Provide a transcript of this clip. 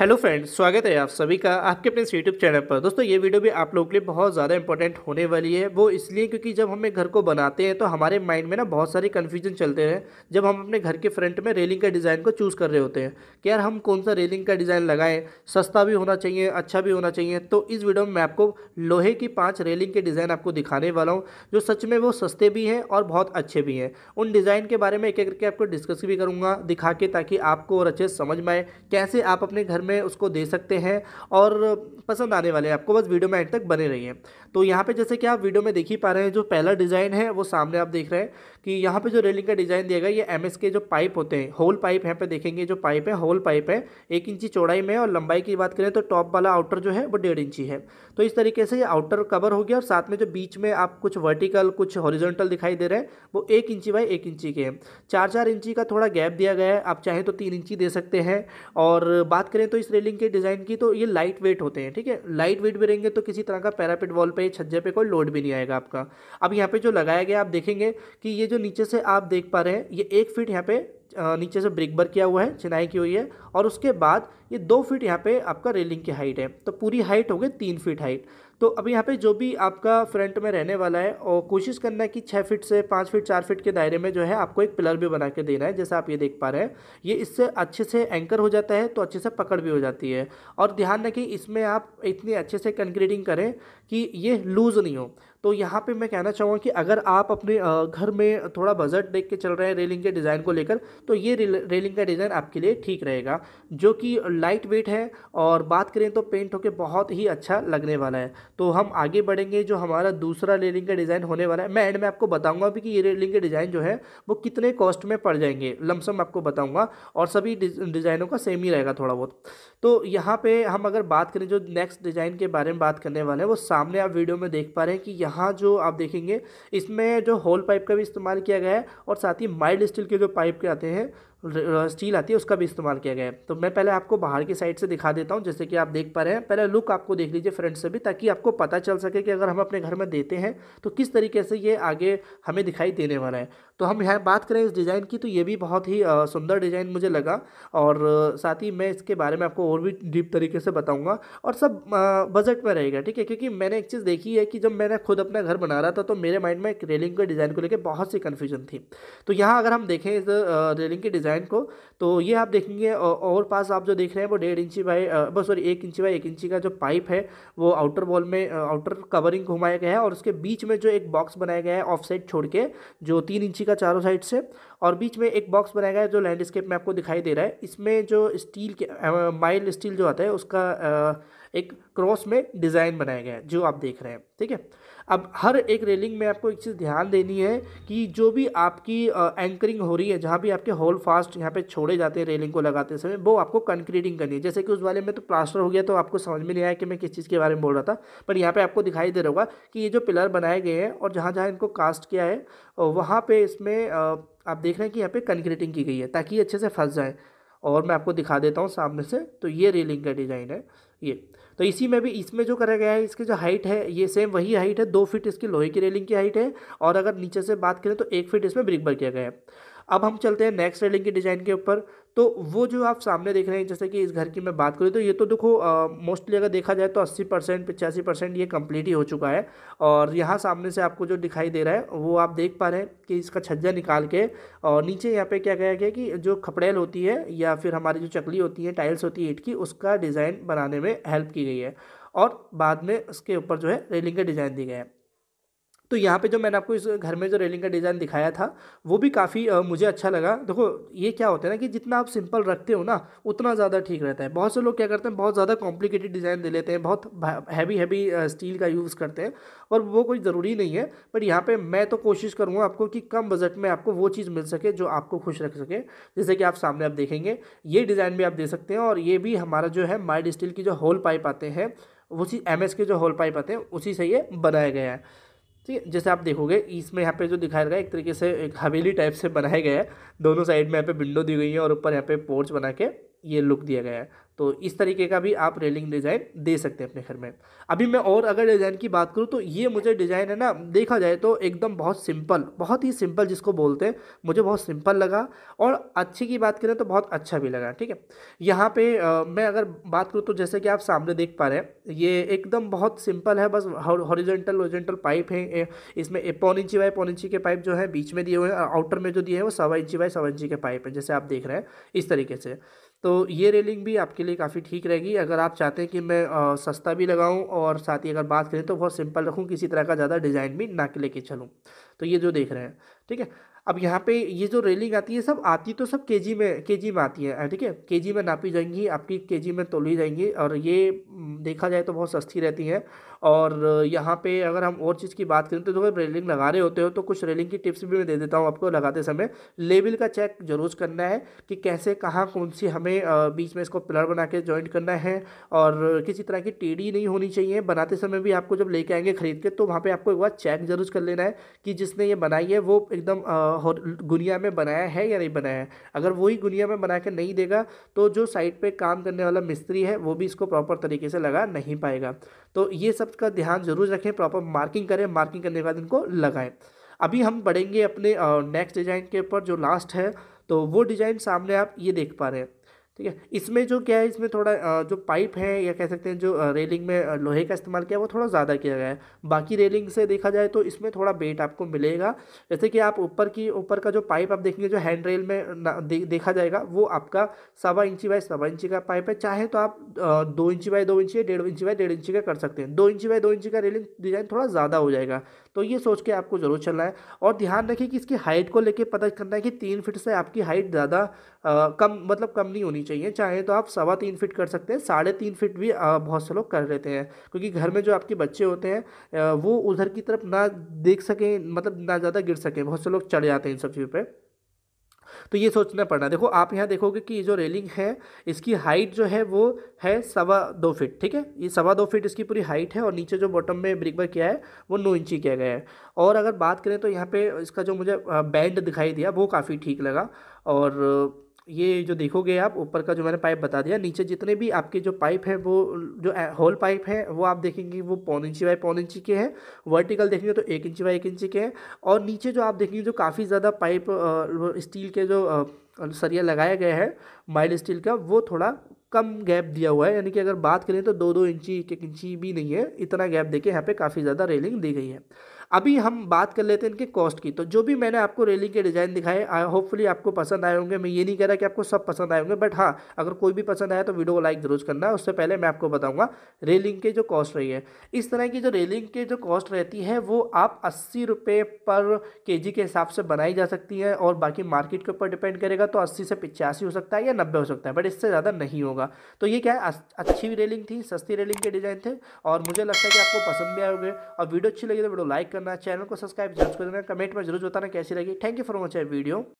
hello friends स्वागत है आप सभी का आपके अपने इस यूट्यूब चैनल पर दोस्तों ये वीडियो भी आप लोगों के लिए बहुत ज़्यादा इंपॉर्टेंट होने वाली है वो इसलिए क्योंकि जब हम एक घर को बनाते हैं तो हमारे माइंड में ना बहुत सारे कन्फ्यूजन चलते हैं जब हम अपने घर के फ्रंट में रेलिंग का डिज़ाइन को चूज़ कर रहे होते हैं कि यार हम कौन सा रेलिंग का डिज़ाइन लगाएं सस्ता भी होना चाहिए अच्छा भी होना चाहिए तो इस वीडियो में मैं आपको लोहे की पाँच रेलिंग के डिज़ाइन आपको दिखाने वाला हूँ जो सच में वो सस्ते भी हैं और बहुत अच्छे भी हैं उन डिज़ाइन के बारे में एक एक करके आपको डिस्कस भी करूँगा दिखा के ताकि आपको और अच्छे समझ में आए कैसे आप अपने घर में उसको दे सकते हैं और पसंद आने वाले हैं आपको बस वीडियो में एंड तक बने रहिए तो यहाँ पे जैसे कि आप वीडियो में देख ही पा रहे हैं जो पहला डिज़ाइन है वो सामने आप देख रहे हैं कि यहाँ पे जो रेलिंग का डिज़ाइन दिया गया ये एम के जो पाइप होते हैं होल पाइप यहाँ पे देखेंगे जो पाइप है होल पाइप है एक इंची चौड़ाई में और लंबाई की बात करें तो टॉप वाला आउटर जो है वो डेढ़ इंची है तो इस तरीके से ये आउटर कवर हो गया और साथ में जो बीच में आप कुछ वर्टिकल कुछ हॉरिजॉन्टल दिखाई दे रहे हैं वो एक इंची बाई एक इंची के हैं चार चार इंची का थोड़ा गैप दिया गया है आप चाहें तो तीन इंची दे सकते हैं और बात करें तो तो इस रेलिंग के डिज़ाइन की तो ये लाइट वेट होते हैं ठीक है लाइट वेट भी रहेंगे तो किसी तरह का पैरापेट वॉल पे छज्जे पे कोई लोड भी नहीं आएगा आपका अब यहाँ पे जो लगाया गया आप देखेंगे कि ये जो नीचे से आप देख पा रहे हैं ये एक फीट यहाँ पे नीचे से ब्रेक बर किया हुआ है चिनाई की हुई है और उसके बाद ये दो फीट यहाँ पे आपका रेलिंग की हाइट है तो पूरी हाइट हो गई तीन फीट हाइट तो अब यहाँ पे जो भी आपका फ्रंट में रहने वाला है और कोशिश करना है कि छः फीट से पाँच फीट चार फीट के दायरे में जो है आपको एक पिलर भी बना के देना है जैसा आप ये देख पा रहे हैं ये इससे अच्छे से एंकर हो जाता है तो अच्छे से पकड़ भी हो जाती है और ध्यान रखें इसमें आप इतनी अच्छे से कंक्रीटिंग करें कि ये लूज़ नहीं हो तो यहाँ पे मैं कहना चाहूँगा कि अगर आप अपने घर में थोड़ा बजट देख के चल रहे हैं रेलिंग के डिज़ाइन को लेकर तो ये रेलिंग का डिज़ाइन आपके लिए ठीक रहेगा जो कि लाइट वेट है और बात करें तो पेंट होकर बहुत ही अच्छा लगने वाला है तो हम आगे बढ़ेंगे जो हमारा दूसरा रेलिंग का डिज़ाइन होने वाला है मैं एंड में आपको बताऊंगा भी कि ये रेलिंग के डिज़ाइन जो है वो कितने कॉस्ट में पड़ जाएंगे लमसम आपको बताऊँगा और सभी डिज़ाइनों का सेम ही रहेगा थोड़ा बहुत तो यहाँ पर हम अगर बात करें जो नेक्स्ट डिज़ाइन के बारे में बात करने वाले हैं वो सामने आप वीडियो में देख पा रहे हैं कि यहाँ जो आप देखेंगे इसमें जो होल पाइप का भी इस्तेमाल किया गया है और साथ ही माइल्ड स्टील के जो पाइप के आते हैं स्टील आती है उसका भी इस्तेमाल किया गया है तो मैं पहले आपको बाहर की साइड से दिखा देता हूँ जैसे कि आप देख पा रहे हैं पहले लुक आपको देख लीजिए फ्रंट से भी ताकि आपको पता चल सके कि अगर हम अपने घर में देते हैं तो किस तरीके से ये आगे हमें दिखाई देने वाला है तो हम यहाँ बात करें इस डिज़ाइन की तो ये भी बहुत ही सुंदर डिज़ाइन मुझे लगा और साथ ही मैं इसके बारे में आपको और भी डीप तरीके से बताऊँगा और सब बजट में रहेगा ठीक है क्योंकि मैंने एक चीज़ देखी है कि जब मैंने खुद अपना घर बना रहा था तो मेरे माइंड में एक रेलिंग के डिज़ाइन को लेकर बहुत सी कन्फ्यूजन थी तो यहाँ अगर हम देखें इस रेलिंग के डिज़ाइन को तो ये आप देखेंगे और पास आप जो देख रहे हैं वो डेढ़ इंची बाई बस सॉरी एक इंची बाई एक इंची का जो पाइप है वो आउटर वॉल में आउटर कवरिंग घुमाया गया है और उसके बीच में जो एक बॉक्स बनाया गया है ऑफ साइड छोड़ के जो तीन इंची का का चारों साइड से और बीच में एक बॉक्स बनाया गया है जो लैंडस्केप में आपको दिखाई दे रहा है इसमें जो स्टील के माइल्ड स्टील जो आता है उसका एक क्रॉस में डिज़ाइन बनाया गया है जो आप देख रहे हैं ठीक है अब हर एक रेलिंग में आपको एक चीज़ ध्यान देनी है कि जो भी आपकी एंकरिंग हो रही है जहाँ भी आपके होल फास्ट यहाँ पे छोड़े जाते हैं रेलिंग को लगाते समय वो आपको कंक्रीटिंग करनी है जैसे कि उस वाले में तो प्लास्टर हो गया तो आपको समझ में नहीं आया कि मैं किस चीज़ के बारे में बोल रहा था पर यहाँ पर आपको दिखाई दे रहा होगा कि ये जो पिलर बनाए गए हैं और जहाँ जहाँ इनको कास्ट किया है वहाँ पर इसमें आप देख रहे हैं कि यहाँ पर कंक्रीटिंग की गई है ताकि अच्छे से फंस जाए और मैं आपको दिखा देता हूँ सामने से तो ये रेलिंग का डिज़ाइन है ये तो इसी में भी इसमें जो करा गया है इसकी जो हाइट है ये सेम वही हाइट है दो फीट इसकी लोहे की रेलिंग की हाइट है और अगर नीचे से बात करें तो एक फीट इसमें ब्रिक वर्क किया गया है अब हम चलते हैं नेक्स्ट रेलिंग की डिज़ाइन के ऊपर तो वो जो आप सामने देख रहे हैं जैसे कि इस घर की मैं बात करूँ तो ये तो देखो मोस्टली अगर देखा जाए तो अस्सी परसेंट पचासी परसेंट ये कम्प्लीट ही हो चुका है और यहाँ सामने से आपको जो दिखाई दे रहा है वो आप देख पा रहे हैं कि इसका छज्जा निकाल के और नीचे यहाँ पे क्या गया गया कि जो खपड़ैल होती है या फिर हमारी जो चकली होती है टाइल्स होती है ईट की उसका डिज़ाइन बनाने में हेल्प की गई है और बाद में उसके ऊपर जो है रेलिंग के डिज़ाइन दिए गए हैं तो यहाँ पे जो मैंने आपको इस घर में जो रेलिंग का डिज़ाइन दिखाया था वो भी काफ़ी मुझे अच्छा लगा देखो ये क्या होता है ना कि जितना आप सिंपल रखते हो ना उतना ज़्यादा ठीक रहता है बहुत से लोग क्या करते हैं बहुत ज़्यादा कॉम्प्लिकेटेड डिज़ाइन दे लेते हैं बहुत हैवी हैवी स्टील का यूज़ करते हैं और वो कोई ज़रूरी नहीं है बट यहाँ पर मैं तो कोशिश करूँगा आपको कि कम बजट में आपको वो चीज़ मिल सके जो आपको खुश रख सके जैसे कि आप सामने आप देखेंगे ये डिज़ाइन भी आप दे सकते हैं और ये भी हमारा जो है माइड स्टील की जो होल पाइप आते हैं उसी एम के जो होल पाइप आते हैं उसी से ये बनाया गया है ठीक तो है जैसे आप देखोगे इसमें यहाँ पे जो दिखाया गया एक तरीके से एक हवेली टाइप से बनाया गया है दोनों साइड में यहाँ पे विंडो दी गई है और ऊपर यहाँ पे पोर्च बना के ये लुक दिया गया है तो इस तरीके का भी आप रेलिंग डिज़ाइन दे सकते हैं अपने घर में अभी मैं और अगर डिज़ाइन की बात करूँ तो ये मुझे डिज़ाइन है ना देखा जाए तो एकदम बहुत सिंपल बहुत ही सिंपल जिसको बोलते हैं मुझे बहुत सिंपल लगा और अच्छे की बात करें तो बहुत अच्छा भी लगा ठीक है यहाँ पर मैं अगर बात करूँ तो जैसे कि आप सामने देख पा रहे हैं ये एकदम बहुत सिंपल है बस हॉरिजेंटल ओरिजेंटल पाइप है इसमें पौन इंची बाई पौन इंची के पाइप जो है बीच में दिए हुए हैं आउटर में जो दिए हैं वो सवा इंची बाई सवा इंची के पाइप हैं जैसे आप देख रहे हैं इस तरीके से तो ये रेलिंग भी आपके लिए काफ़ी ठीक रहेगी अगर आप चाहते हैं कि मैं आ, सस्ता भी लगाऊं और साथ ही अगर बात करें तो बहुत सिंपल रखूं किसी तरह का ज़्यादा डिज़ाइन भी ना के लेके चलूं तो ये जो देख रहे हैं ठीक है अब यहाँ पे ये जो रेलिंग आती है सब आती तो सब केजी में केजी में आती है ठीक है केजी में नापी जाएंगी आपकी केजी में तोली जाएंगी और ये देखा जाए तो बहुत सस्ती रहती है और यहाँ पे अगर हम और चीज़ की बात करें तो जो रेलिंग लगा रहे होते हो तो कुछ रेलिंग की टिप्स भी मैं दे देता हूँ आपको लगाते समय लेवल का चेक जरूर करना है कि कैसे कहाँ कौन सी हमें बीच में इसको पिलर बना के जॉइंट करना है और किसी तरह की टेढ़ी नहीं होनी चाहिए बनाते समय भी आपको जब लेके आएंगे खरीद के तो वहाँ पर आपको एक बार चेक जरूर कर लेना है कि जिसने ये बनाई है वो एकदम गुनिया में बनाया है या नहीं बनाया है अगर वही गुनिया में बना के नहीं देगा तो जो साइड पर काम करने वाला मिस्त्री है वो भी इसको प्रॉपर तरीके से लगा नहीं पाएगा तो ये सब का ध्यान जरूर रखें प्रॉपर मार्किंग करें मार्किंग करने के बाद इनको लगाएं अभी हम बढ़ेंगे अपने नेक्स्ट डिज़ाइन के ऊपर जो लास्ट है तो वो डिज़ाइन सामने आप ये देख पा रहे हैं ठीक है इसमें जो क्या है इसमें थोड़ा जो पाइप है या कह सकते हैं जो रेलिंग में लोहे का इस्तेमाल किया वो थोड़ा ज़्यादा किया गया है बाकी रेलिंग से देखा जाए तो इसमें थोड़ा बेट आपको मिलेगा जैसे कि आप ऊपर की ऊपर का जो पाइप आप देखेंगे जो हैंड रेल में दे, देखा जाएगा वो आपका सवा इंची बाय सवा इंची का पाइप है चाहे तो आप दो इंची बाय दो इंची या डेढ़ इंची बाय डेढ़ इंची का कर सकते हैं दो इंची बाय दो इंची का रेलिंग डिज़ाइन थोड़ा ज़्यादा हो जाएगा तो ये सोच के आपको ज़रूर चलना है और ध्यान रखिए कि इसकी हाइट को लेकर पता करना है कि तीन फिट से आपकी हाइट ज़्यादा कम मतलब कम नहीं होनी होनी चाहिए चाहे तो आप सवा तीन फिट कर सकते हैं साढ़े तीन फिट भी बहुत से लोग कर लेते हैं क्योंकि घर में जो आपके बच्चे होते हैं वो उधर की तरफ ना देख सकें मतलब ना ज़्यादा गिर सकें बहुत से लोग चढ़ जाते हैं इन सब चीज़ों पर तो ये सोचना पड़ना देखो आप यहाँ देखोगे कि ये जो रेलिंग है इसकी हाइट जो है वो है सवा दो फिट ठीक है ये सवा दो फिट इसकी पूरी हाइट है और नीचे जो बॉटम में ब्रिक बर किया है वो नौ इंची किया गया है और अगर बात करें तो यहाँ पे इसका जो मुझे बैंड दिखाई दिया वो काफ़ी ठीक लगा और ये जो देखोगे आप ऊपर का जो मैंने पाइप बता दिया नीचे जितने भी आपके जो पाइप है वो जो होल पाइप है वो आप देखेंगे वो पौन इंची बाई पौन इंची के हैं वर्टिकल देखेंगे तो एक इंची बाई एक इंची के हैं और नीचे जो आप देखेंगे जो काफ़ी ज़्यादा पाइप स्टील के जो सरिया लगाया गया है माइल स्टील का वो थोड़ा कम गैप दिया हुआ है यानी कि अगर बात करें तो दो दो इंची एक एक इंची भी नहीं है इतना गैप देखे यहाँ पे काफ़ी ज़्यादा रेलिंग दी गई है अभी हम बात कर लेते हैं इनके कॉस्ट की तो जो भी मैंने आपको रैली के डिज़ाइन दिखाए होपफुली आपको पसंद आए होंगे मैं ये नहीं कह रहा कि आपको सब पसंद आए होंगे बट हाँ अगर कोई भी पसंद आया तो वीडियो को लाइक जरूर करना उससे पहले मैं आपको बताऊँगा रेलिंग के जो कॉस्ट रही है इस तरह की जो रेलिंग के जो कॉस्ट रहती है वो आप अस्सी रुपये पर के जी के हिसाब से बनाई जा सकती है और बाकी मार्केट के ऊपर डिपेंड करेगा तो अस्सी से पिचासी हो सकता है या नब्बे हो सकता है बट इससे ज़्यादा नहीं होगा तो ये क्या है अच्छी रेलिंग थी सस्ती रेलिंग के डिज़ाइन थे और मुझे लगता है कि आपको पसंद भी आए होंगे और वीडियो अच्छी लगी तो वीडियो लाइक करना चैनल को सब्सक्राइब जरूर कर देना कमेंट में जरूर बताना कैसी लगी thank you for watching video